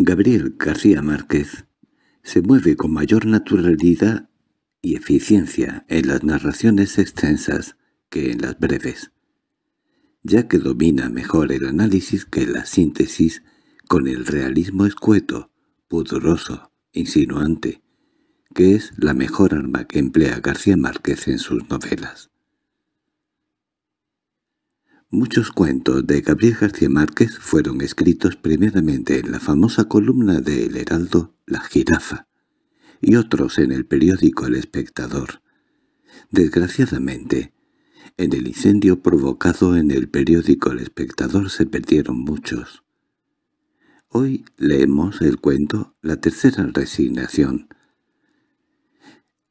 Gabriel García Márquez se mueve con mayor naturalidad y eficiencia en las narraciones extensas que en las breves, ya que domina mejor el análisis que la síntesis con el realismo escueto, pudoroso, insinuante, que es la mejor arma que emplea García Márquez en sus novelas. Muchos cuentos de Gabriel García Márquez fueron escritos primeramente en la famosa columna de El Heraldo La Jirafa y otros en el periódico El Espectador. Desgraciadamente, en el incendio provocado en el periódico El Espectador se perdieron muchos. Hoy leemos el cuento La Tercera Resignación,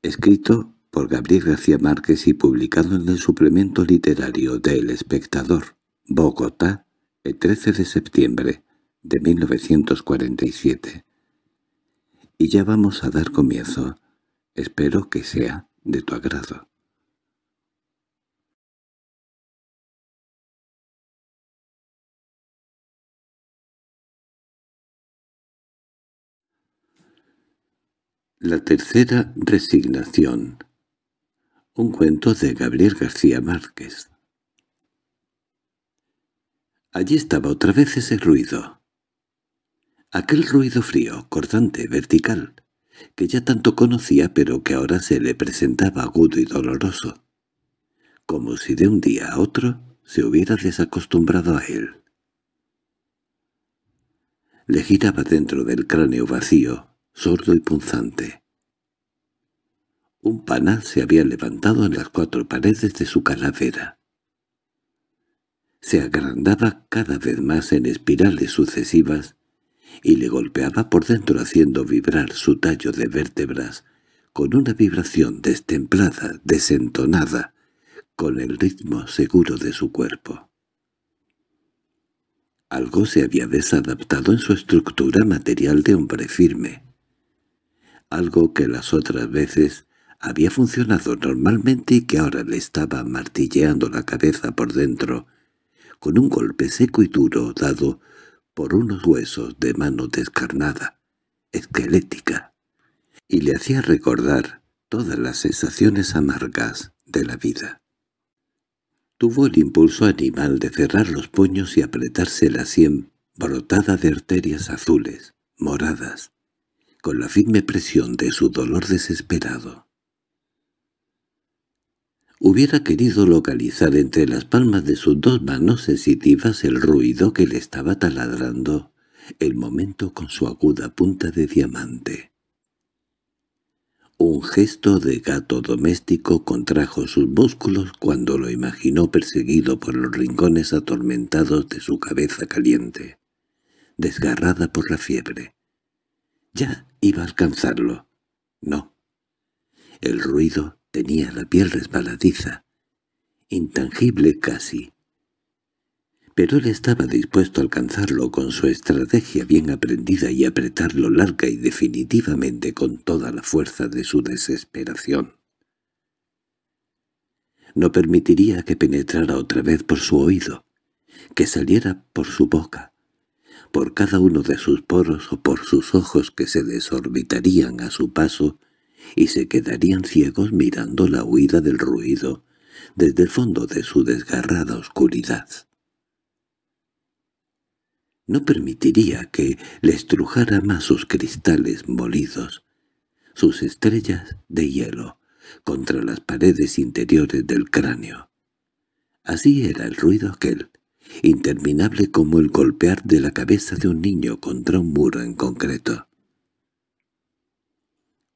escrito por Gabriel García Márquez y publicado en el suplemento literario del Espectador, Bogotá, el 13 de septiembre de 1947. Y ya vamos a dar comienzo. Espero que sea de tu agrado. La tercera resignación un cuento de Gabriel García Márquez. Allí estaba otra vez ese ruido. Aquel ruido frío, cortante, vertical, que ya tanto conocía pero que ahora se le presentaba agudo y doloroso, como si de un día a otro se hubiera desacostumbrado a él. Le giraba dentro del cráneo vacío, sordo y punzante. Un panal se había levantado en las cuatro paredes de su calavera. Se agrandaba cada vez más en espirales sucesivas y le golpeaba por dentro haciendo vibrar su tallo de vértebras con una vibración destemplada, desentonada, con el ritmo seguro de su cuerpo. Algo se había desadaptado en su estructura material de hombre firme, algo que las otras veces había funcionado normalmente y que ahora le estaba martilleando la cabeza por dentro, con un golpe seco y duro dado por unos huesos de mano descarnada, esquelética, y le hacía recordar todas las sensaciones amargas de la vida. Tuvo el impulso animal de cerrar los puños y apretarse la sien brotada de arterias azules, moradas, con la firme presión de su dolor desesperado. Hubiera querido localizar entre las palmas de sus dos manos sensitivas el ruido que le estaba taladrando el momento con su aguda punta de diamante. Un gesto de gato doméstico contrajo sus músculos cuando lo imaginó perseguido por los rincones atormentados de su cabeza caliente, desgarrada por la fiebre. Ya iba a alcanzarlo. No. El ruido Tenía la piel resbaladiza, intangible casi. Pero él estaba dispuesto a alcanzarlo con su estrategia bien aprendida y apretarlo larga y definitivamente con toda la fuerza de su desesperación. No permitiría que penetrara otra vez por su oído, que saliera por su boca, por cada uno de sus poros o por sus ojos que se desorbitarían a su paso y se quedarían ciegos mirando la huida del ruido desde el fondo de su desgarrada oscuridad. No permitiría que le estrujara más sus cristales molidos, sus estrellas de hielo, contra las paredes interiores del cráneo. Así era el ruido aquel, interminable como el golpear de la cabeza de un niño contra un muro en concreto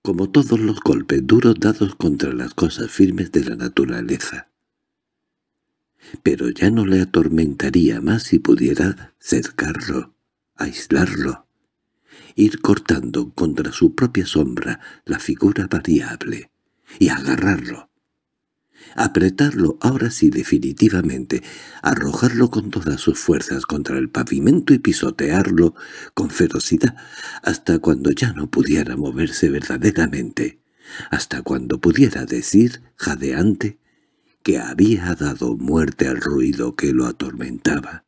como todos los golpes duros dados contra las cosas firmes de la naturaleza. Pero ya no le atormentaría más si pudiera cercarlo, aislarlo, ir cortando contra su propia sombra la figura variable y agarrarlo, apretarlo ahora sí definitivamente, arrojarlo con todas sus fuerzas contra el pavimento y pisotearlo con ferocidad, hasta cuando ya no pudiera moverse verdaderamente, hasta cuando pudiera decir, jadeante, que había dado muerte al ruido que lo atormentaba,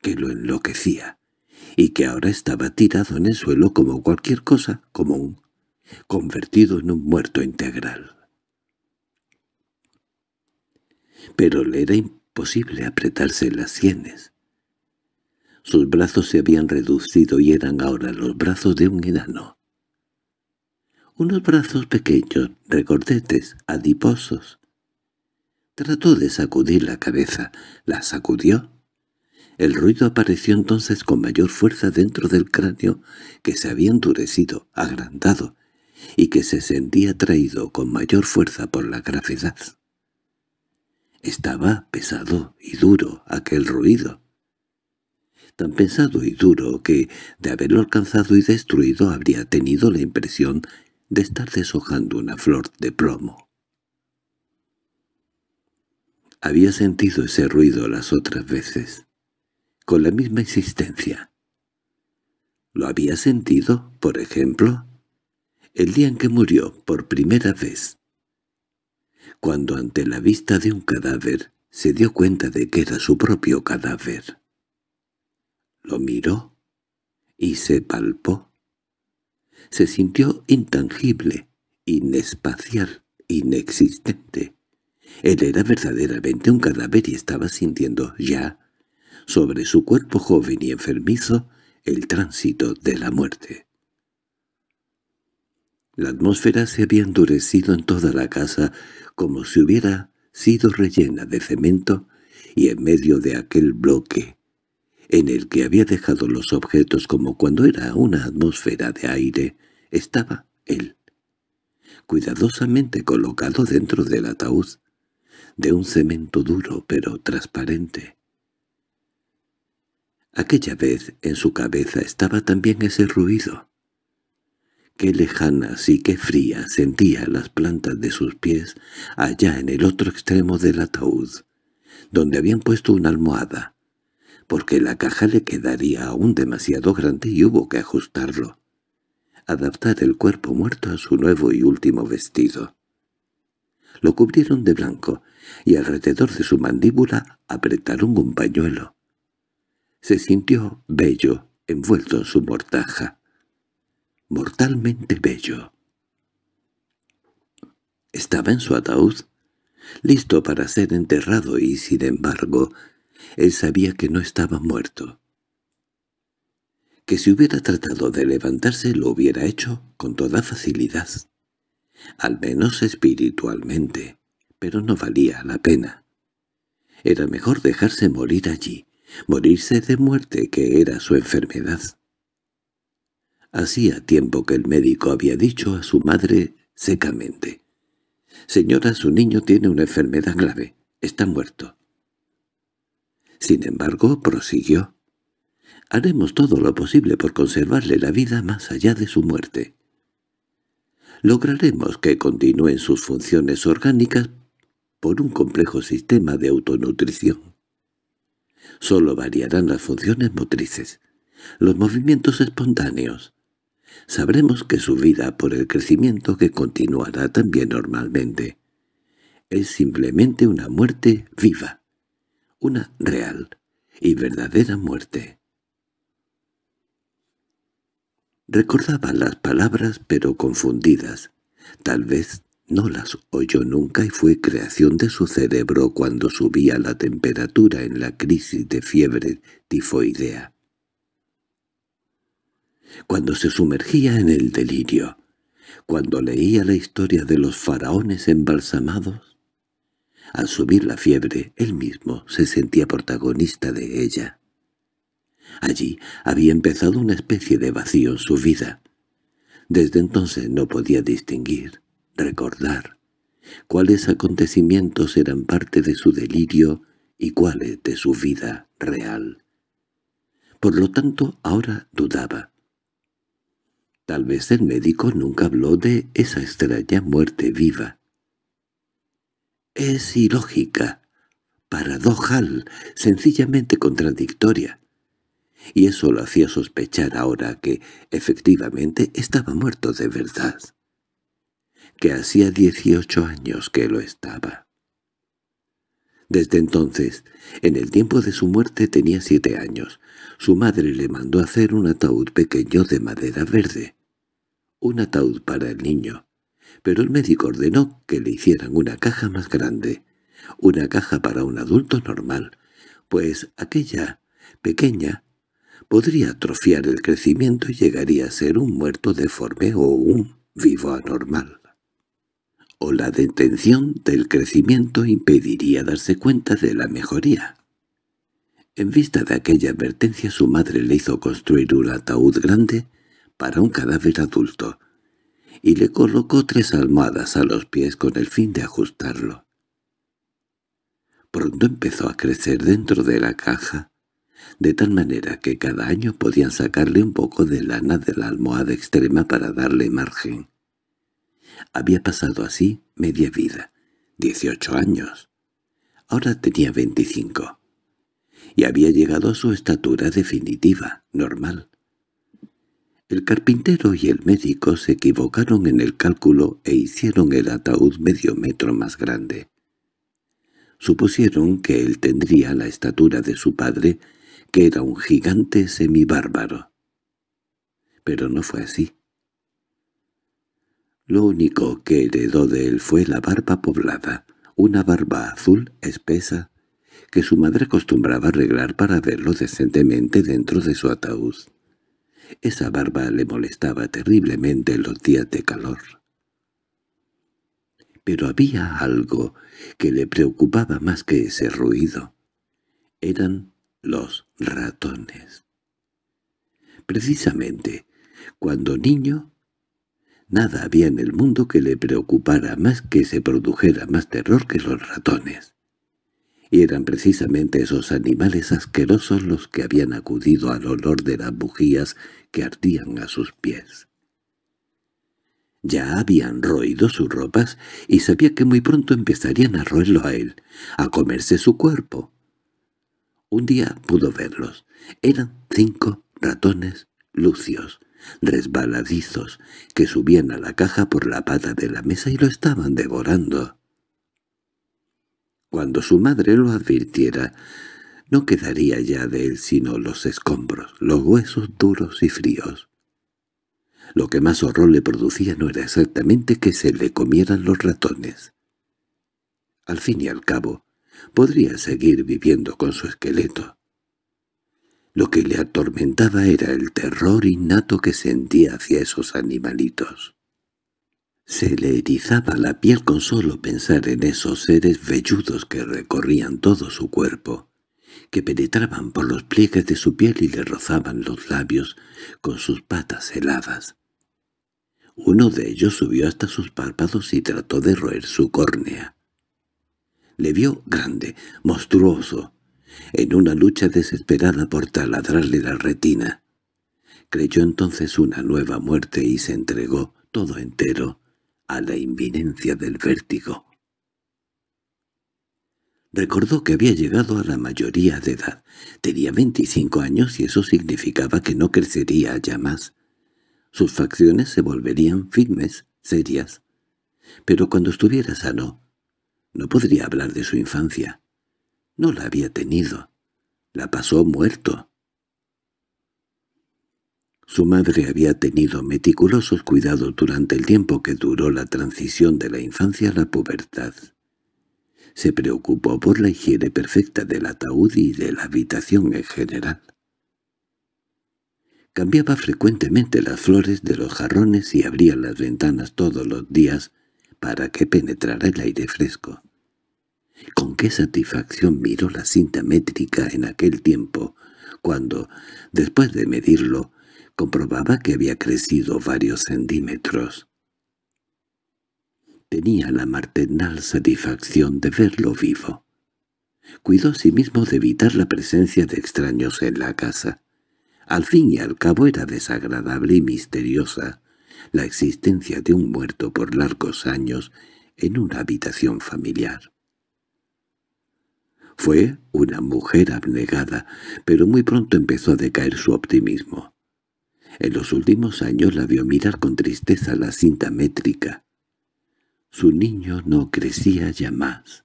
que lo enloquecía, y que ahora estaba tirado en el suelo como cualquier cosa común, convertido en un muerto integral pero le era imposible apretarse las sienes. Sus brazos se habían reducido y eran ahora los brazos de un enano. Unos brazos pequeños, recordetes, adiposos. Trató de sacudir la cabeza. La sacudió. El ruido apareció entonces con mayor fuerza dentro del cráneo, que se había endurecido, agrandado, y que se sentía traído con mayor fuerza por la gravedad. Estaba pesado y duro aquel ruido. Tan pesado y duro que, de haberlo alcanzado y destruido, habría tenido la impresión de estar deshojando una flor de plomo. Había sentido ese ruido las otras veces, con la misma existencia. ¿Lo había sentido, por ejemplo? El día en que murió por primera vez cuando ante la vista de un cadáver se dio cuenta de que era su propio cadáver. Lo miró y se palpó. Se sintió intangible, inespacial, inexistente. Él era verdaderamente un cadáver y estaba sintiendo ya, sobre su cuerpo joven y enfermizo, el tránsito de la muerte. La atmósfera se había endurecido en toda la casa como si hubiera sido rellena de cemento y en medio de aquel bloque, en el que había dejado los objetos como cuando era una atmósfera de aire, estaba él, cuidadosamente colocado dentro del ataúd, de un cemento duro pero transparente. Aquella vez en su cabeza estaba también ese ruido, qué lejanas y qué frías sentía las plantas de sus pies allá en el otro extremo del ataúd, donde habían puesto una almohada, porque la caja le quedaría aún demasiado grande y hubo que ajustarlo, adaptar el cuerpo muerto a su nuevo y último vestido. Lo cubrieron de blanco y alrededor de su mandíbula apretaron un pañuelo. Se sintió bello, envuelto en su mortaja mortalmente bello. Estaba en su ataúd, listo para ser enterrado y, sin embargo, él sabía que no estaba muerto. Que si hubiera tratado de levantarse lo hubiera hecho con toda facilidad, al menos espiritualmente, pero no valía la pena. Era mejor dejarse morir allí, morirse de muerte que era su enfermedad. Hacía tiempo que el médico había dicho a su madre secamente. «Señora, su niño tiene una enfermedad grave. Está muerto». Sin embargo, prosiguió. «Haremos todo lo posible por conservarle la vida más allá de su muerte. Lograremos que continúen sus funciones orgánicas por un complejo sistema de autonutrición. Solo variarán las funciones motrices, los movimientos espontáneos, sabremos que su vida, por el crecimiento que continuará también normalmente. Es simplemente una muerte viva, una real y verdadera muerte. Recordaba las palabras pero confundidas. Tal vez no las oyó nunca y fue creación de su cerebro cuando subía la temperatura en la crisis de fiebre tifoidea cuando se sumergía en el delirio, cuando leía la historia de los faraones embalsamados. Al subir la fiebre, él mismo se sentía protagonista de ella. Allí había empezado una especie de vacío en su vida. Desde entonces no podía distinguir, recordar, cuáles acontecimientos eran parte de su delirio y cuáles de su vida real. Por lo tanto, ahora dudaba. Tal vez el médico nunca habló de esa extraña muerte viva. Es ilógica, paradojal, sencillamente contradictoria. Y eso lo hacía sospechar ahora que, efectivamente, estaba muerto de verdad. Que hacía dieciocho años que lo estaba. Desde entonces, en el tiempo de su muerte tenía siete años, su madre le mandó hacer un ataúd pequeño de madera verde. Un ataúd para el niño. Pero el médico ordenó que le hicieran una caja más grande. Una caja para un adulto normal. Pues aquella, pequeña, podría atrofiar el crecimiento y llegaría a ser un muerto deforme o un vivo anormal. O la detención del crecimiento impediría darse cuenta de la mejoría. En vista de aquella advertencia su madre le hizo construir un ataúd grande para un cadáver adulto, y le colocó tres almohadas a los pies con el fin de ajustarlo. Pronto empezó a crecer dentro de la caja, de tal manera que cada año podían sacarle un poco de lana de la almohada extrema para darle margen. Había pasado así media vida, dieciocho años. Ahora tenía veinticinco y había llegado a su estatura definitiva, normal. El carpintero y el médico se equivocaron en el cálculo e hicieron el ataúd medio metro más grande. Supusieron que él tendría la estatura de su padre, que era un gigante semibárbaro. Pero no fue así. Lo único que heredó de él fue la barba poblada, una barba azul espesa que su madre acostumbraba arreglar para verlo decentemente dentro de su ataúd. Esa barba le molestaba terriblemente los días de calor. Pero había algo que le preocupaba más que ese ruido. Eran los ratones. Precisamente, cuando niño, nada había en el mundo que le preocupara más que se produjera más terror que los ratones y eran precisamente esos animales asquerosos los que habían acudido al olor de las bujías que ardían a sus pies. Ya habían roído sus ropas y sabía que muy pronto empezarían a roerlo a él, a comerse su cuerpo. Un día pudo verlos. Eran cinco ratones lucios, resbaladizos, que subían a la caja por la pata de la mesa y lo estaban devorando. Cuando su madre lo advirtiera, no quedaría ya de él sino los escombros, los huesos duros y fríos. Lo que más horror le producía no era exactamente que se le comieran los ratones. Al fin y al cabo, podría seguir viviendo con su esqueleto. Lo que le atormentaba era el terror innato que sentía hacia esos animalitos. Se le erizaba la piel con solo pensar en esos seres velludos que recorrían todo su cuerpo, que penetraban por los pliegues de su piel y le rozaban los labios con sus patas heladas. Uno de ellos subió hasta sus párpados y trató de roer su córnea. Le vio grande, monstruoso, en una lucha desesperada por taladrarle la retina. Creyó entonces una nueva muerte y se entregó, todo entero, a la inminencia del vértigo. Recordó que había llegado a la mayoría de edad. Tenía 25 años y eso significaba que no crecería ya más. Sus facciones se volverían firmes, serias. Pero cuando estuviera sano, no podría hablar de su infancia. No la había tenido. La pasó muerto. Su madre había tenido meticulosos cuidados durante el tiempo que duró la transición de la infancia a la pubertad. Se preocupó por la higiene perfecta del ataúd y de la habitación en general. Cambiaba frecuentemente las flores de los jarrones y abría las ventanas todos los días para que penetrara el aire fresco. Con qué satisfacción miró la cinta métrica en aquel tiempo, cuando, después de medirlo, comprobaba que había crecido varios centímetros. Tenía la maternal satisfacción de verlo vivo. Cuidó a sí mismo de evitar la presencia de extraños en la casa. Al fin y al cabo era desagradable y misteriosa la existencia de un muerto por largos años en una habitación familiar. Fue una mujer abnegada, pero muy pronto empezó a decaer su optimismo. En los últimos años la vio mirar con tristeza la cinta métrica. Su niño no crecía ya más.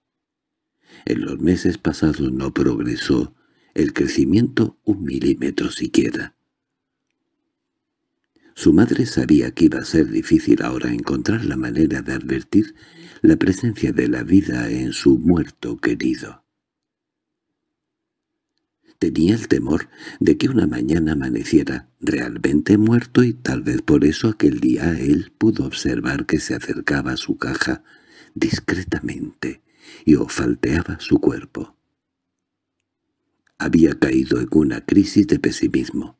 En los meses pasados no progresó el crecimiento un milímetro siquiera. Su madre sabía que iba a ser difícil ahora encontrar la manera de advertir la presencia de la vida en su muerto querido. Tenía el temor de que una mañana amaneciera realmente muerto y tal vez por eso aquel día él pudo observar que se acercaba a su caja discretamente y ofalteaba su cuerpo. Había caído en una crisis de pesimismo.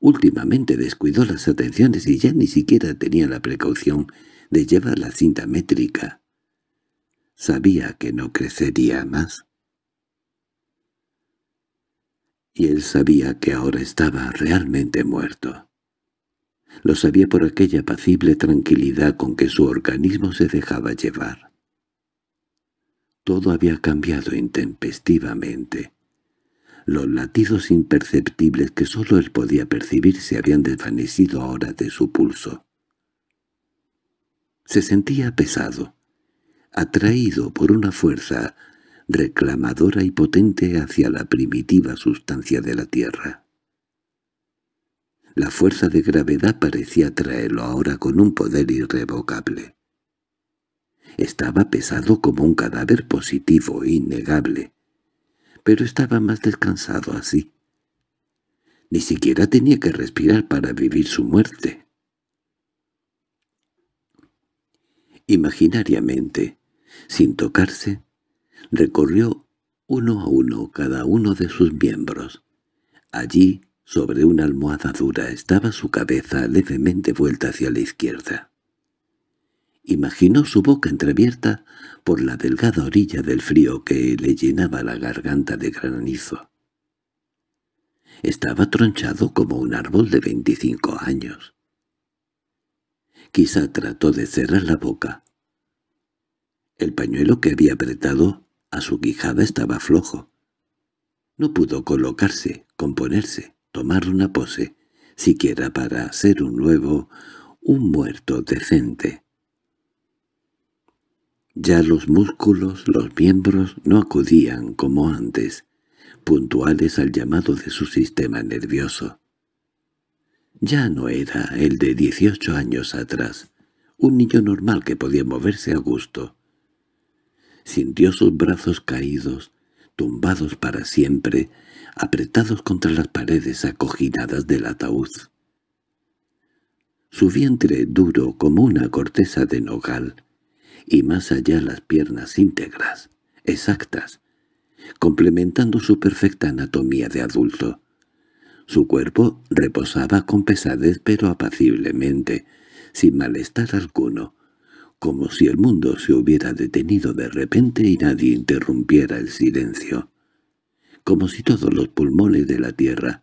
Últimamente descuidó las atenciones y ya ni siquiera tenía la precaución de llevar la cinta métrica. Sabía que no crecería más y él sabía que ahora estaba realmente muerto. Lo sabía por aquella apacible tranquilidad con que su organismo se dejaba llevar. Todo había cambiado intempestivamente. Los latidos imperceptibles que sólo él podía percibir se habían desvanecido ahora de su pulso. Se sentía pesado, atraído por una fuerza reclamadora y potente hacia la primitiva sustancia de la tierra. La fuerza de gravedad parecía traerlo ahora con un poder irrevocable. Estaba pesado como un cadáver positivo innegable, pero estaba más descansado así. Ni siquiera tenía que respirar para vivir su muerte. Imaginariamente, sin tocarse, recorrió uno a uno cada uno de sus miembros. Allí, sobre una almohada dura, estaba su cabeza levemente vuelta hacia la izquierda. Imaginó su boca entreabierta por la delgada orilla del frío que le llenaba la garganta de granizo. Estaba tronchado como un árbol de veinticinco años. Quizá trató de cerrar la boca. El pañuelo que había apretado a su quijada estaba flojo. No pudo colocarse, componerse, tomar una pose, siquiera para ser un nuevo, un muerto decente. Ya los músculos, los miembros, no acudían como antes, puntuales al llamado de su sistema nervioso. Ya no era el de dieciocho años atrás, un niño normal que podía moverse a gusto sintió sus brazos caídos, tumbados para siempre, apretados contra las paredes acoginadas del ataúd. Su vientre duro como una corteza de nogal, y más allá las piernas íntegras, exactas, complementando su perfecta anatomía de adulto. Su cuerpo reposaba con pesadez pero apaciblemente, sin malestar alguno, como si el mundo se hubiera detenido de repente y nadie interrumpiera el silencio, como si todos los pulmones de la tierra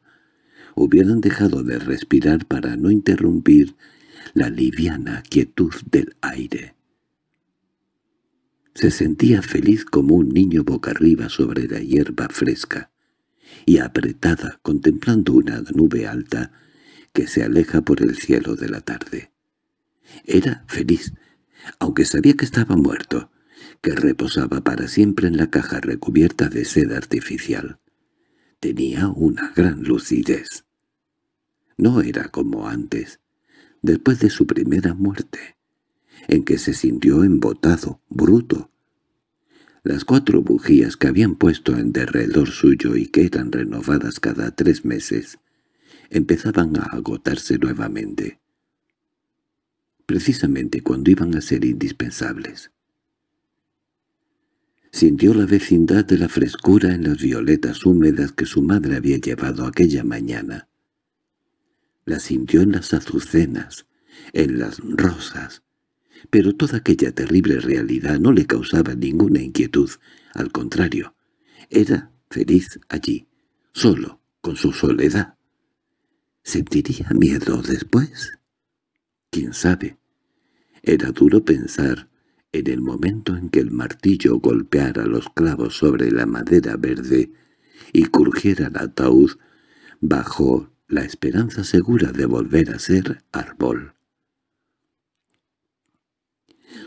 hubieran dejado de respirar para no interrumpir la liviana quietud del aire. Se sentía feliz como un niño boca arriba sobre la hierba fresca y apretada contemplando una nube alta que se aleja por el cielo de la tarde. Era feliz, aunque sabía que estaba muerto, que reposaba para siempre en la caja recubierta de seda artificial. Tenía una gran lucidez. No era como antes, después de su primera muerte, en que se sintió embotado, bruto. Las cuatro bujías que habían puesto en derredor suyo y que eran renovadas cada tres meses, empezaban a agotarse nuevamente precisamente cuando iban a ser indispensables. Sintió la vecindad de la frescura en las violetas húmedas que su madre había llevado aquella mañana. La sintió en las azucenas, en las rosas, pero toda aquella terrible realidad no le causaba ninguna inquietud, al contrario, era feliz allí, solo, con su soledad. ¿Sentiría miedo después? ¿Quién sabe? Era duro pensar en el momento en que el martillo golpeara los clavos sobre la madera verde y crujiera el ataúd bajo la esperanza segura de volver a ser árbol.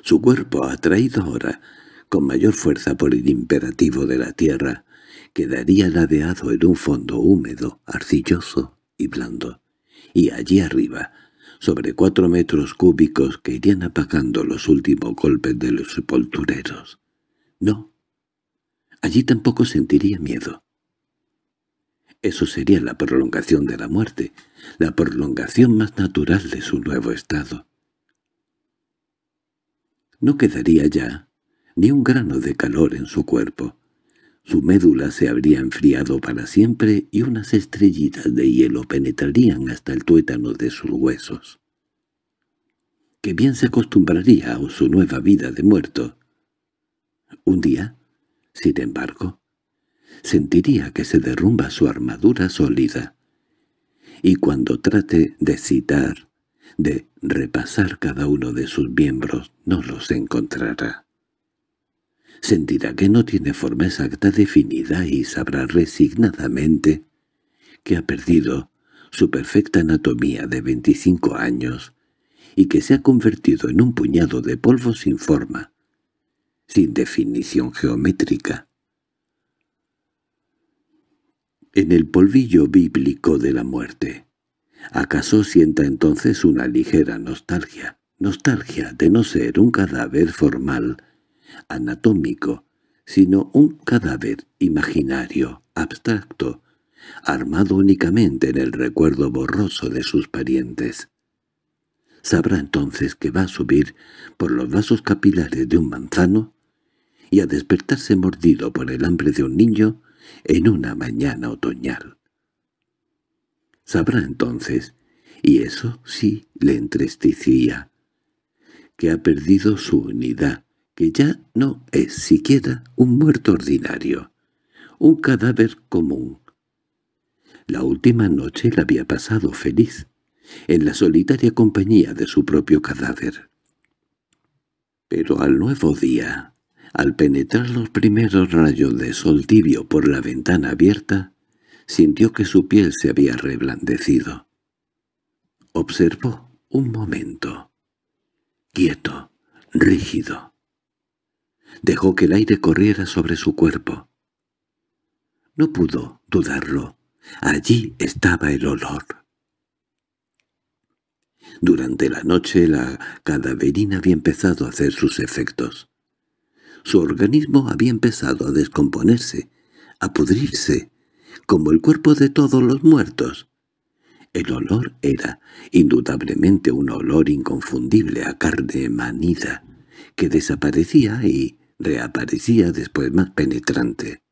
Su cuerpo, atraído ahora con mayor fuerza por el imperativo de la tierra, quedaría ladeado en un fondo húmedo, arcilloso y blando, y allí arriba, sobre cuatro metros cúbicos que irían apagando los últimos golpes de los sepultureros. No, allí tampoco sentiría miedo. Eso sería la prolongación de la muerte, la prolongación más natural de su nuevo estado. No quedaría ya ni un grano de calor en su cuerpo. Su médula se habría enfriado para siempre y unas estrellitas de hielo penetrarían hasta el tuétano de sus huesos. ¿Qué bien se acostumbraría a su nueva vida de muerto. Un día, sin embargo, sentiría que se derrumba su armadura sólida. Y cuando trate de citar, de repasar cada uno de sus miembros, no los encontrará sentirá que no tiene forma exacta definida y sabrá resignadamente que ha perdido su perfecta anatomía de 25 años y que se ha convertido en un puñado de polvo sin forma, sin definición geométrica. En el polvillo bíblico de la muerte, ¿acaso sienta entonces una ligera nostalgia? Nostalgia de no ser un cadáver formal, anatómico, sino un cadáver imaginario, abstracto, armado únicamente en el recuerdo borroso de sus parientes. Sabrá entonces que va a subir por los vasos capilares de un manzano y a despertarse mordido por el hambre de un niño en una mañana otoñal. Sabrá entonces, y eso sí le entristecía, que ha perdido su unidad, que ya no es siquiera un muerto ordinario, un cadáver común. La última noche la había pasado feliz, en la solitaria compañía de su propio cadáver. Pero al nuevo día, al penetrar los primeros rayos de sol tibio por la ventana abierta, sintió que su piel se había reblandecido. Observó un momento, quieto, rígido, Dejó que el aire corriera sobre su cuerpo. No pudo dudarlo. Allí estaba el olor. Durante la noche la cadaverina había empezado a hacer sus efectos. Su organismo había empezado a descomponerse, a pudrirse, como el cuerpo de todos los muertos. El olor era, indudablemente, un olor inconfundible a carne manida, que desaparecía y reaparecía después más penetrante.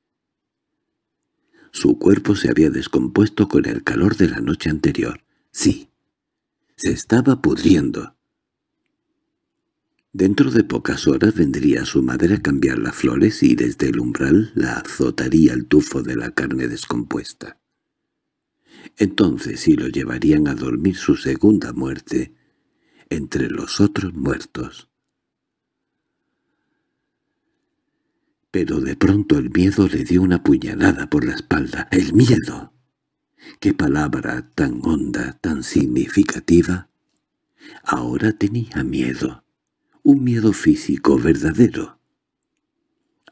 Su cuerpo se había descompuesto con el calor de la noche anterior. Sí, se estaba pudriendo. Dentro de pocas horas vendría su madre a cambiar las flores y desde el umbral la azotaría el tufo de la carne descompuesta. Entonces sí lo llevarían a dormir su segunda muerte entre los otros muertos. Pero de pronto el miedo le dio una puñalada por la espalda. ¡El miedo! ¡Qué palabra tan honda, tan significativa! Ahora tenía miedo. Un miedo físico verdadero.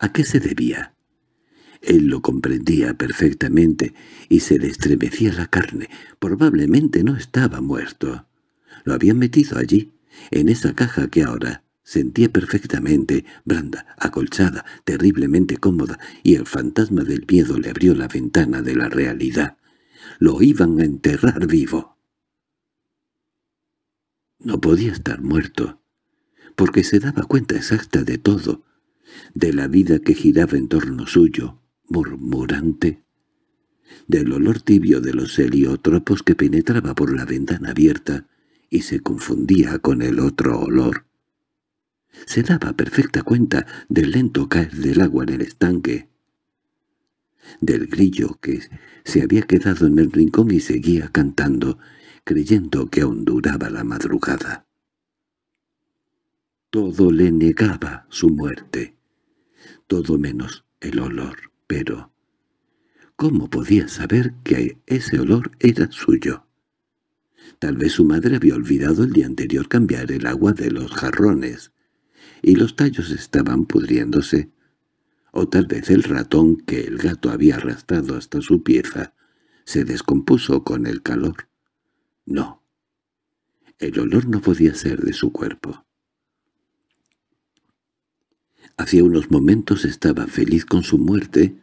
¿A qué se debía? Él lo comprendía perfectamente y se le estremecía la carne. Probablemente no estaba muerto. Lo habían metido allí, en esa caja que ahora Sentía perfectamente, branda, acolchada, terriblemente cómoda, y el fantasma del miedo le abrió la ventana de la realidad. Lo iban a enterrar vivo. No podía estar muerto, porque se daba cuenta exacta de todo, de la vida que giraba en torno suyo, murmurante, del olor tibio de los heliotropos que penetraba por la ventana abierta y se confundía con el otro olor se daba perfecta cuenta del lento caer del agua en el estanque, del grillo que se había quedado en el rincón y seguía cantando, creyendo que aún duraba la madrugada. Todo le negaba su muerte, todo menos el olor, pero ¿cómo podía saber que ese olor era suyo? Tal vez su madre había olvidado el día anterior cambiar el agua de los jarrones y los tallos estaban pudriéndose, o tal vez el ratón que el gato había arrastrado hasta su pieza se descompuso con el calor. No, el olor no podía ser de su cuerpo. Hacía unos momentos estaba feliz con su muerte,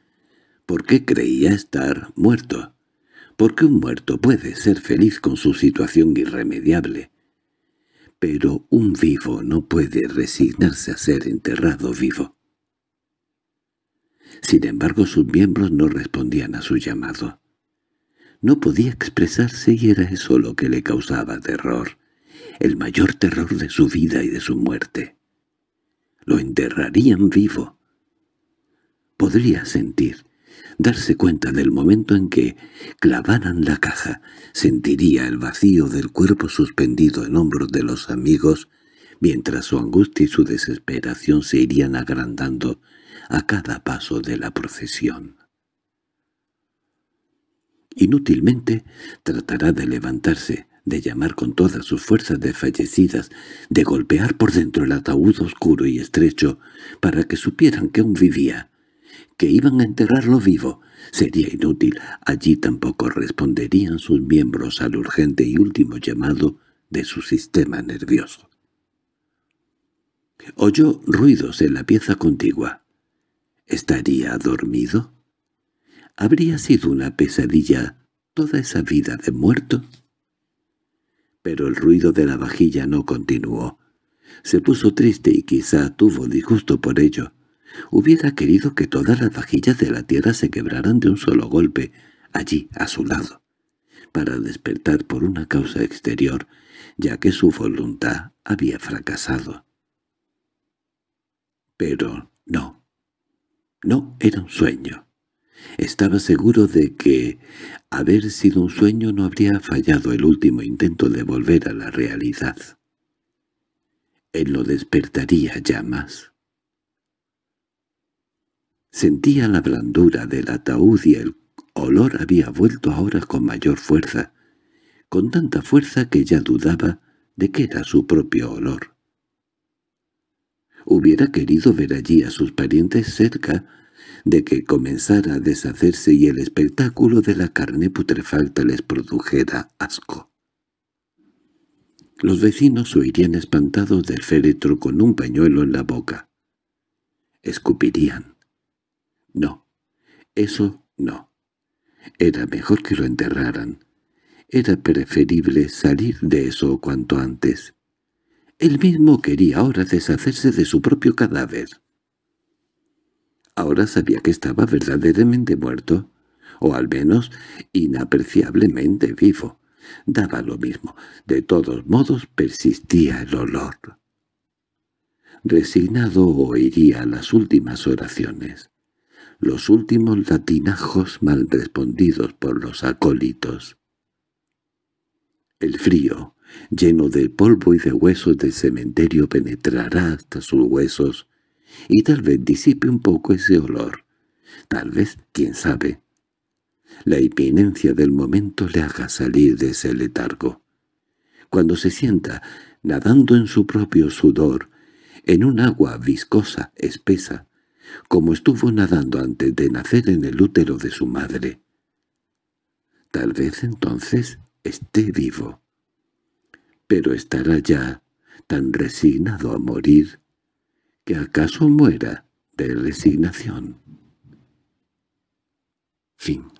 porque creía estar muerto, porque un muerto puede ser feliz con su situación irremediable, pero un vivo no puede resignarse a ser enterrado vivo. Sin embargo, sus miembros no respondían a su llamado. No podía expresarse y era eso lo que le causaba terror, el mayor terror de su vida y de su muerte. Lo enterrarían vivo. Podría sentir darse cuenta del momento en que clavaran la caja, sentiría el vacío del cuerpo suspendido en hombros de los amigos, mientras su angustia y su desesperación se irían agrandando a cada paso de la procesión. Inútilmente tratará de levantarse, de llamar con todas sus fuerzas desfallecidas, de golpear por dentro el ataúd oscuro y estrecho para que supieran que aún vivía, que iban a enterrarlo vivo. Sería inútil, allí tampoco responderían sus miembros al urgente y último llamado de su sistema nervioso. Oyó ruidos en la pieza contigua. ¿Estaría dormido? ¿Habría sido una pesadilla toda esa vida de muerto? Pero el ruido de la vajilla no continuó. Se puso triste y quizá tuvo disgusto por ello. Hubiera querido que todas las vajillas de la tierra se quebraran de un solo golpe, allí, a su lado, para despertar por una causa exterior, ya que su voluntad había fracasado. Pero no, no era un sueño. Estaba seguro de que, haber sido un sueño, no habría fallado el último intento de volver a la realidad. Él lo despertaría ya más. Sentía la blandura del ataúd y el olor había vuelto ahora con mayor fuerza, con tanta fuerza que ya dudaba de que era su propio olor. Hubiera querido ver allí a sus parientes cerca de que comenzara a deshacerse y el espectáculo de la carne putrefacta les produjera asco. Los vecinos oirían espantados del féretro con un pañuelo en la boca. Escupirían, no, eso no. Era mejor que lo enterraran. Era preferible salir de eso cuanto antes. Él mismo quería ahora deshacerse de su propio cadáver. Ahora sabía que estaba verdaderamente muerto, o al menos inapreciablemente vivo. Daba lo mismo. De todos modos persistía el olor. Resignado oiría las últimas oraciones los últimos latinajos mal respondidos por los acólitos. El frío, lleno de polvo y de huesos del cementerio, penetrará hasta sus huesos, y tal vez disipe un poco ese olor. Tal vez, quién sabe, la impinencia del momento le haga salir de ese letargo. Cuando se sienta, nadando en su propio sudor, en un agua viscosa, espesa, como estuvo nadando antes de nacer en el útero de su madre. Tal vez entonces esté vivo. Pero estará ya tan resignado a morir que acaso muera de resignación. Fin